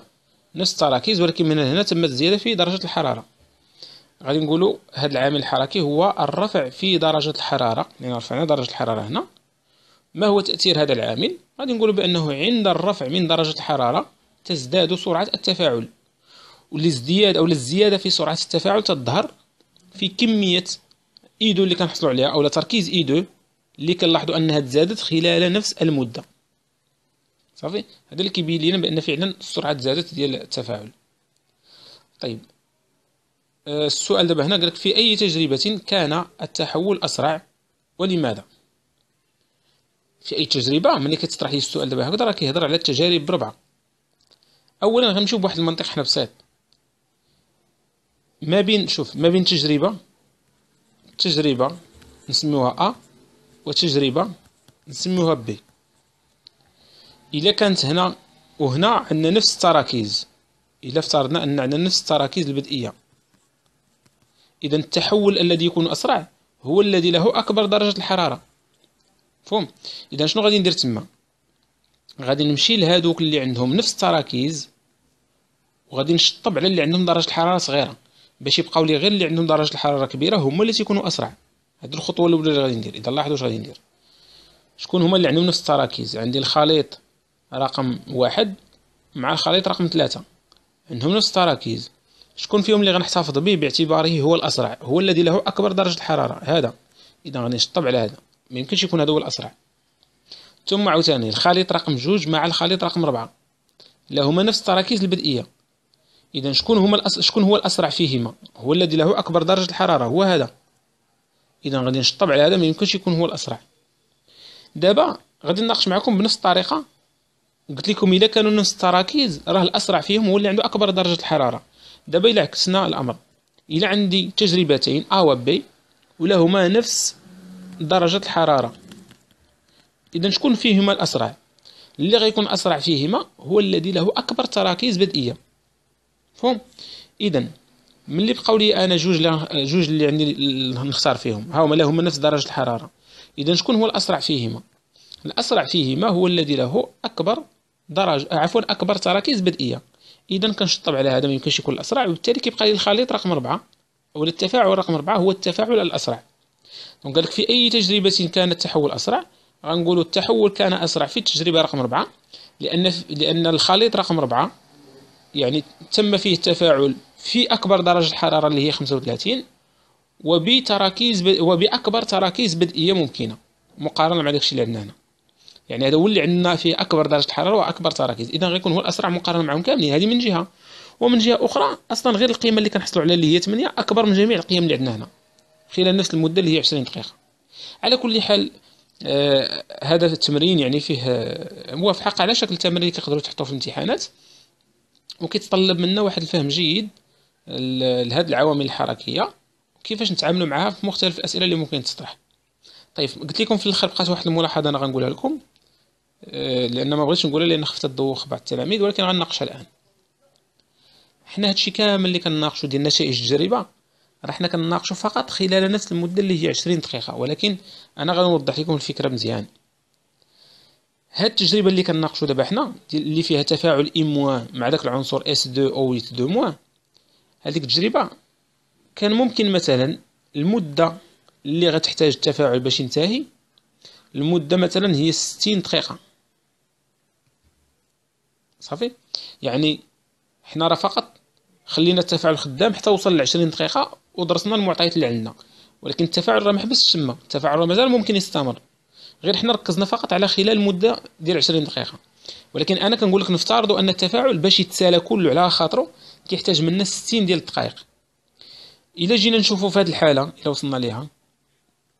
نفس التراكيز ولكن من هنا تمت الزياده في درجة الحرارة غادي نقولوا هذا العامل الحركي هو الرفع في درجة الحرارة لأن يعني رفعنا درجة الحرارة هنا ما هو تأثير هذا العامل غادي نقولوا بأنه عند الرفع من درجة الحرارة تزداد سرعة التفاعل والازدياد أو الزيادة في سرعة التفاعل تظهر في كمية إيدو e اللي كنحصلوا عليها أو تركيز إيدو e اللي كنلاحظوا أنها تزادت خلال نفس المدة صافي هذا اللي كيبين لنا بأن فعلا السرعة تزادت ديال التفاعل طيب آه، السؤال دابا هنا قالك في أي تجربة كان التحول أسرع ولماذا في أي تجربة ملي كتطرح لي السؤال دابا هكذا راه كيهضر على التجارب بربعة اولا غنمشيو بواحد المنطق حنا بسيط ما بين شوف ما بين تجربه تجربه نسميوها ا وتجربه نسميوها بي الا كانت هنا وهنا عندنا نفس التراكيز الا افترضنا ان عندنا نفس التراكيز البدئيه اذا التحول الذي يكون اسرع هو الذي له اكبر درجه الحراره فهم اذا شنو غادي ندير تما غادي نمشي لهذوك اللي عندهم نفس التراكيز وغادي نشطب على اللي عندهم درجه الحراره صغيره باش يبقاو لي غير اللي عندهم درجه الحراره كبيره هما اللي تيكونوا اسرع هاد الخطوه الاولى اللي غادي ندير اذا لاحظوا واش غادي ندير شكون هما اللي عندهم نفس التراكيز عندي الخليط رقم واحد مع الخليط رقم ثلاثة عندهم نفس التراكيز شكون فيهم اللي غنحتفظ به باعتباره هو الاسرع هو الذي له اكبر درجه الحراره هذا اذا غادي نشطب على هذا ما يمكنش يكون هذا هو الاسرع ثم عاوتاني الخليط رقم جوج مع الخليط رقم ربعة لهما نفس التراكيز البدئيه اذا شكون هما الأس... شكون هو الاسرع فيهما هو الذي له اكبر درجه الحراره هو هذا اذا غادي نشطب على هذا ما يمكنش يكون هو الاسرع دابا غادي نناقش معكم بنفس الطريقه قلت لكم الا كانوا نفس التراكيز راه الاسرع فيهم هو اللي عنده اكبر درجه الحراره دابا الا عكسنا الامر الا عندي تجربتين ا و بي ولهما نفس درجه الحراره اذا شكون فيهما الاسرع اللي غيكون اسرع فيهما هو الذي له اكبر تراكيز بدئيه مفهوم اذا ملي بقاو لي انا جوج لا جوج اللي عندي نختار فيهم ها هما لهما نفس درجه الحراره اذا شكون هو الاسرع فيهما الاسرع فيهما هو الذي له اكبر درجه عفوا اكبر تراكيز بدئيه اذا كنشطب على هذا ما يمكنش يكون الاسرع وبالتالي كيبقى لي الخليط رقم 4 ولا التفاعل رقم 4 هو التفاعل الاسرع دونك قالك في اي تجربه كان التحول اسرع غنقولوا التحول كان اسرع في التجربه رقم 4 لان لان الخليط رقم 4 يعني تم فيه التفاعل في أكبر درجة حرارة اللي هي 35 وبتراكيز ب... وبأكبر تراكيز بدئية ممكنة مقارنة مع داكشي اللي عندنا هنا يعني هذا هو اللي عندنا فيه أكبر درجة حرارة وأكبر تراكيز إذا غيكون هو الأسرع مقارنة معهم كاملين هذه من جهة ومن جهة أخرى أصلا غير القيمة اللي كنحصلوا عليها اللي هي 8 أكبر من جميع القيم اللي عندنا هنا خلال نفس المدة اللي هي 20 دقيقة على كل حال آه هذا التمرين يعني فيه آه، موافقه على شكل تمرين تقدروا تحطوه في الامتحانات وكيتطلب منا واحد الفهم جيد لهاد العوامل الحركيه وكيفاش نتعاملوا معها في مختلف الاسئله اللي ممكن تطرح طيب قلت لكم في الاخر بقات واحد الملاحظه انا غنقولها لكم آه، لان ما بغيتش نقولها لان خفت تدوخ بعض التلاميذ ولكن غنناقشها الان حنا هادشي كامل اللي كنناقشوا ديال نتائج التجربه راه حنا كنناقشوا فقط خلال نفس المده اللي هي 20 دقيقه ولكن انا غنوضح لكم الفكره مزيان هاد التجربه اللي كنناقشو دابا حنا اللي فيها تفاعل اي موان مع داك العنصر اس دو او إيت دو موان هاديك التجربه كان ممكن مثلا المده اللي غتحتاج التفاعل باش ينتهي المده مثلا هي ستين دقيقه صافي يعني حنا راه فقط خلينا التفاعل خدام حتى وصل لعشرين دقيقه ودرسنا المعطيات اللي عندنا ولكن التفاعل راه محبسش تما التفاعل راه مازال ممكن يستمر غير حنا ركزنا فقط على خلال مده ديال 20 دقيقه ولكن انا كنقول لك نفترضوا ان التفاعل باش يتسالى كله على خاطره كيحتاج منا 60 ديال الدقائق الا جينا نشوفوا في هذه الحاله الا وصلنا ليها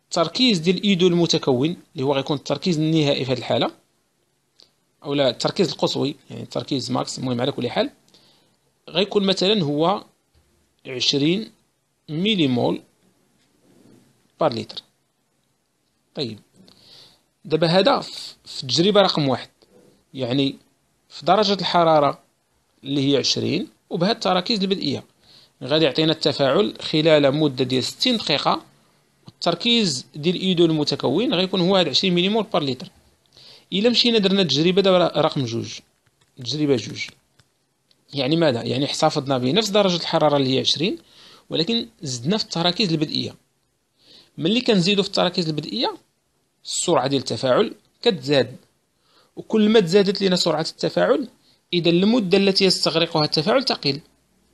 التركيز ديال ايدو المتكون اللي هو غيكون التركيز النهائي في هذه الحاله او لا التركيز القصوي يعني التركيز ماكس المهم على كل حال غيكون مثلا هو 20 ميلي مول بار لتر طيب دابا هذا في التجربه رقم واحد يعني في درجه الحراره اللي هي 20 وبهاد التراكيز البدئيه غادي يعطينا التفاعل خلال مده ديال 60 دقيقه التركيز ديال ايدو المتكون غيكون هو 20 مليمول بار لتر الا مشينا درنا التجربه دابا رقم جوج تجربه جوج يعني ماذا يعني احتفظنا بنفس درجه الحراره اللي هي 20 ولكن زدنا في التراكيز البدئيه ملي كنزيدو في التراكيز البدئيه السرعه ديال التفاعل كتزاد وكل ما تزادت لنا سرعه التفاعل اذا المده التي يستغرقها التفاعل تقل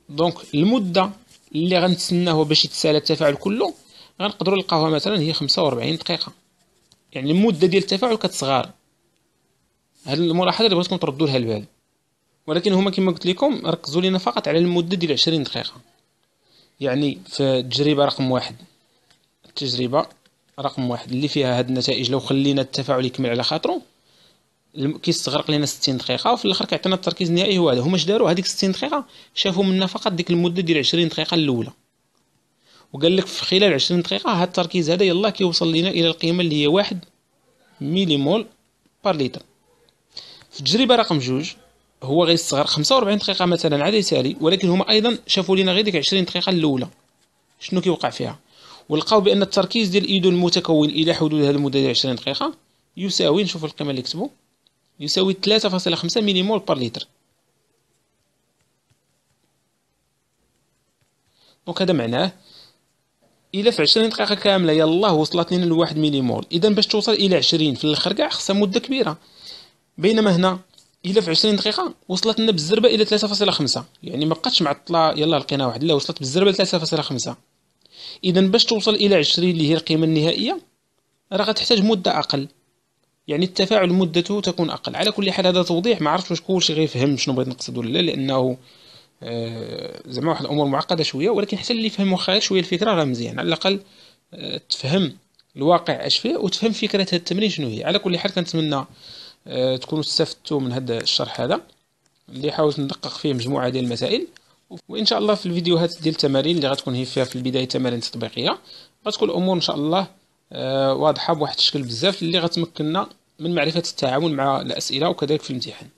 دونك المده اللي غنتسناه باش يتسالى التفاعل كله غنقدروا نلقاوها مثلا هي 45 دقيقه يعني المده ديال التفاعل كتصغر هاد الملاحظه اللي بغيتكم تردوا لها البال ولكن هما كما قلت لكم ركزوا لينا فقط على المده ديال 20 دقيقه يعني في التجربه رقم واحد التجربه رقم واحد اللي فيها هاد النتائج لو خلينا التفاعل يكمل على خاطرو كيستغرق لنا 60 دقيقه وفي الاخر كيعطينا التركيز النهائي هو هذا هما اش داروا هذيك 60 دقيقه شافوا منا فقط ديك المده ديال 20 دقيقه الاولى وقال لك في خلال 20 دقيقه هاد التركيز هذا يلا كيوصل لنا الى القيمه اللي هي 1 ميلي مول بار لتر في التجربه رقم 2 هو غيستغرق 45 دقيقه مثلا عاد سالي ولكن هما ايضا شافوا لنا غير ديك 20 دقيقه الاولى شنو كيوقع فيها ولقاو بان التركيز ديال ايدو المتكون الى حدود هذه المده ديال 20 دقيقه يساوي نشوف القيمه اللي كتبوا يساوي 3.5 مليمول بار لتر دونك هذا معناه الى في 20 دقيقه كامله يلاه وصلت لنا لواحد مليمول اذا باش توصل الى 20 في الاخر كاع خصها مده كبيره بينما هنا الى في 20 دقيقه وصلت لنا بالزربه الى 3.5 يعني ما بقاتش معطله يلا لقينا واحد لا وصلت بالزربه ل 3.5 اذا باش توصل الى 20 اللي هي القيمه النهائيه راه غتحتاج مده اقل يعني التفاعل مدته تكون اقل على كل حال هذا توضيح ما عرفتش واش كلشي غيفهم شنو بغيت نقصد ولا لا لانه آه زعما واحد الامور معقده شويه ولكن حتى اللي فهم واخا شويه الفكره راه مزيان على الاقل آه تفهم الواقع اش فيه وتفهم فكره هذا التمرين شنو هي على كل حال كنتمنى آه تكونوا استفدتوا من هذا الشرح هذا اللي حاولت ندقق فيه مجموعه ديال المسائل وان شاء الله في الفيديوهات ديال التمارين اللي غتكون هي فيها في البدايه تمارين تطبيقيه غتكون الامور ان شاء الله آه، واضحه بواحد الشكل بزاف اللي غتمكننا من معرفه التعامل مع الاسئله وكذلك في الامتحان